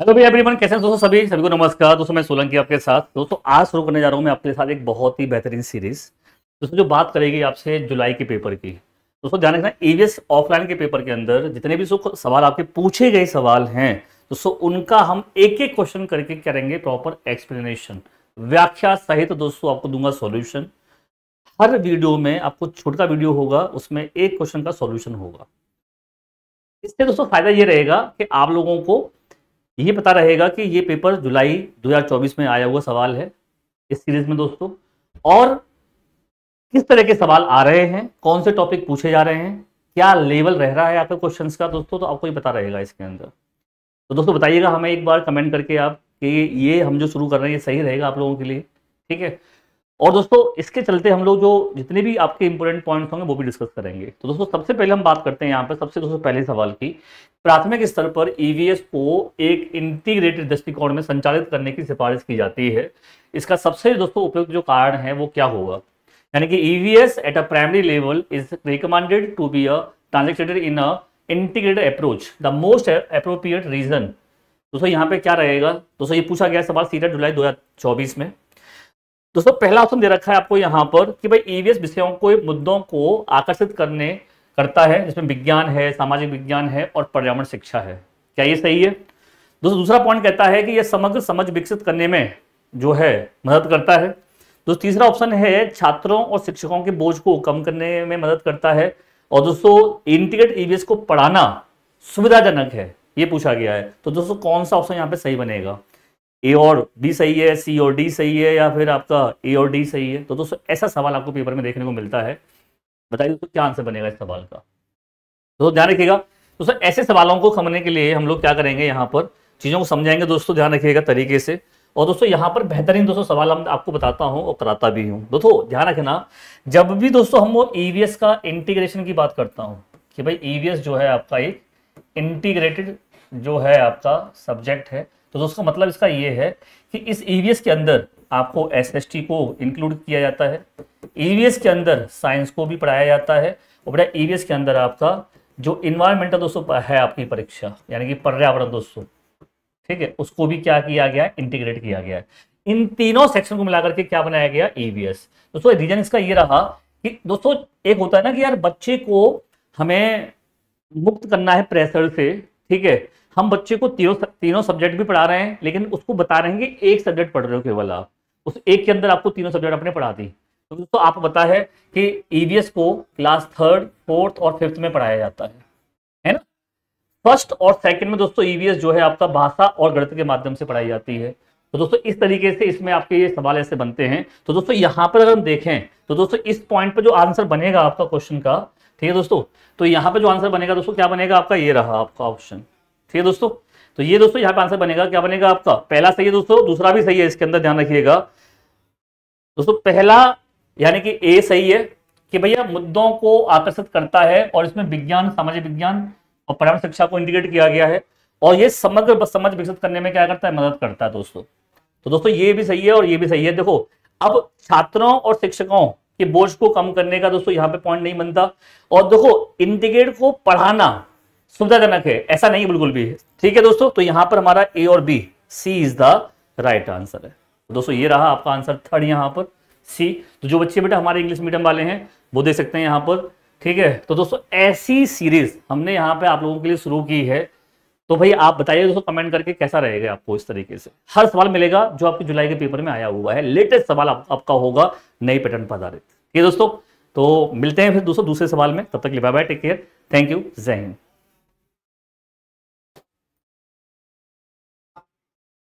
hello भैया everyone कैसे हैं दोस्तों सभी सभी को नमस्कार दोस्तों मैं सोलंकी आपके साथ दोस्तों आज शुरू करने जा रहा हूँ मैं आपके साथ एक बहुत ही बेहतरीन सीरीज दोस्तों जो बात करेगी आपसे जुलाई के पेपर की दोस्तों ध्यान रखना ईवीएस ऑफलाइन के पेपर के अंदर जितने भी सवाल आपके पूछे गए सवाल हैं दोस्तों उनका हम एक एक क्वेश्चन करके करेंगे प्रॉपर एक्सप्लेनेशन व्याख्या सहित तो दोस्तों आपको दूंगा सोल्यूशन हर वीडियो में आपको छोटा वीडियो होगा उसमें एक क्वेश्चन का सोल्यूशन होगा इससे दोस्तों फायदा ये रहेगा कि आप लोगों को ये पता रहेगा कि ये पेपर जुलाई 2024 में आया हुआ सवाल है इस सीरीज में दोस्तों और किस तरह के सवाल आ रहे हैं कौन से टॉपिक पूछे जा रहे हैं क्या लेवल रह रहा है आपके क्वेश्चंस का दोस्तों तो आपको ये पता रहेगा इसके अंदर तो दोस्तों बताइएगा हमें एक बार कमेंट करके आप कि ये हम जो शुरू कर रहे हैं ये सही रहेगा आप लोगों के लिए ठीक है और दोस्तों इसके चलते हम लोग जो जितने भी आपके इंपॉर्टेंट पॉइंट्स होंगे वो भी डिस्कस करेंगे तो दोस्तों सबसे पहले हम बात करते हैं यहाँ पर सबसे दोस्तों पहले सवाल की प्राथमिक स्तर पर ईवीएस e को एक इंटीग्रेटेड दृष्टिकोण में संचालित करने की सिफारिश की जाती है इसका सबसे दोस्तों उपयुक्त जो कारण है वो क्या होगा यानी कि EVS at a primary level is recommended to be a transacted in a integrated approach the most appropriate reason दोस्तों यहाँ पे क्या रहेगा दोस्तों ये पूछा गया सवाल सीधा जुलाई दो में दोस्तों पहला ऑप्शन दे रखा है आपको यहाँ पर कि भाई ईवीएस e विषयों को मुद्दों को आकर्षित करने करता है जिसमें विज्ञान है सामाजिक विज्ञान है और पर्यावरण शिक्षा है क्या ये सही है दोस्तों दूसरा पॉइंट कहता है कि यह समग्र समझ विकसित करने में जो है मदद करता है दोस्तों तीसरा ऑप्शन है छात्रों और शिक्षकों के बोझ को कम करने में मदद करता है और दोस्तों इंटीग्रेट ईवीएस e को पढ़ाना सुविधाजनक है ये पूछा गया है तो दोस्तों कौन सा ऑप्शन यहाँ पे सही बनेगा ए और बी सही है सी और डी सही है या फिर आपका ए और डी सही है तो दोस्तों ऐसा सवाल आपको पेपर में देखने को मिलता है बताइए दोस्तों क्या आंसर बनेगा इस सवाल का तो दोस्तों ध्यान रखिएगा दोस्तों ऐसे सवालों को समझने के लिए हम लोग क्या करेंगे यहाँ पर चीज़ों को समझाएंगे दोस्तों ध्यान रखिएगा तरीके से और दोस्तों यहाँ पर बेहतरीन दोस्तों सवाल हम आपको बताता हूँ और कराता भी हूँ दोस्तों ध्यान रखना जब भी दोस्तों हम वो ई e का इंटीग्रेशन की बात करता हूँ कि भाई ई e जो है आपका एक इंटीग्रेटेड जो है आपका सब्जेक्ट है तो दोस्तों मतलब इसका ये है कि इस ईवीएस e के अंदर आपको एस को इंक्लूड किया जाता है ई e के अंदर साइंस को भी पढ़ाया जाता है और बेटा ई e के अंदर आपका जो इन्वायरमेंटल दोस्तों है आपकी परीक्षा यानी कि पर्यावरण दोस्तों ठीक है उसको भी क्या किया गया इंटीग्रेट किया गया है इन तीनों सेक्शन को मिलाकर के क्या बनाया गया ईवीएस e दोस्तों रीजन इसका ये रहा कि दोस्तों एक होता है ना कि यार बच्चे को हमें मुक्त करना है प्रेशर से ठीक है हम बच्चे को तीनों तीनों सब्जेक्ट भी पढ़ा रहे हैं लेकिन उसको बता रहे हैं कि एक सब्जेक्ट पढ़ रहे हो केवल आप उस एक के अंदर आपको तीनों सब्जेक्ट अपने पढ़ा दी तो दोस्तों आपको पता है कि ईवीएस e को क्लास थर्ड फोर्थ और फिफ्थ में पढ़ाया जाता है है ना फर्स्ट और सेकंड में दोस्तों ईवीएस e जो है आपका भाषा और गणित के माध्यम से पढ़ाई जाती है तो दोस्तों इस तरीके से इसमें आपके ये सवाल ऐसे बनते हैं तो दोस्तों यहाँ पर अगर हम देखें तो दोस्तों इस पॉइंट पर जो आंसर बनेगा आपका क्वेश्चन का ठीक है दोस्तों तो यहाँ पर जो आंसर बनेगा दोस्तों क्या बनेगा आपका ये रहा आपका ऑप्शन ठीक है दोस्तों तो ये दोस्तों यहाँ पे आंसर बनेगा क्या बनेगा आपका पहला सही है दोस्तों दूसरा भी सही है इसके अंदर ध्यान रखिएगा दोस्तों पहला यानी कि ए सही है कि भैया मुद्दों को आकर्षित करता है और इसमें विज्ञान सामाजिक विज्ञान और पर्यावरण शिक्षा को इंटीग्रेट किया गया है और ये समग्र समझ विकसित करने में क्या करता है मदद करता है दोस्तों तो दोस्तों ये भी सही है और ये भी सही है देखो अब छात्रों और शिक्षकों के बोझ को कम करने का दोस्तों यहाँ पे पॉइंट नहीं बनता और देखो इंटीग्रेट को पढ़ाना सुविधाजनक है ऐसा नहीं बिल्कुल भी है ठीक है दोस्तों तो यहां पर हमारा ए और B C is the right answer है दोस्तों ये रहा आपका आंसर थर्ड यहाँ पर सी तो जो बच्चे बेटा हमारे इंग्लिश मीडियम वाले हैं वो दे सकते हैं यहाँ पर ठीक है तो दोस्तों ऐसी सीरीज हमने यहाँ पे आप लोगों के लिए शुरू की है तो भाई आप बताइए दोस्तों कमेंट करके कैसा रहेगा आपको इस तरीके से हर सवाल मिलेगा जो आपके जुलाई के पेपर में आया हुआ है लेटेस्ट सवाल आप, आपका होगा नई पैटर्न पर आधारित ये दोस्तों तो मिलते हैं फिर दोस्तों दूसरे सवाल में तब तक लिए bye bye take care thank you जय हिंद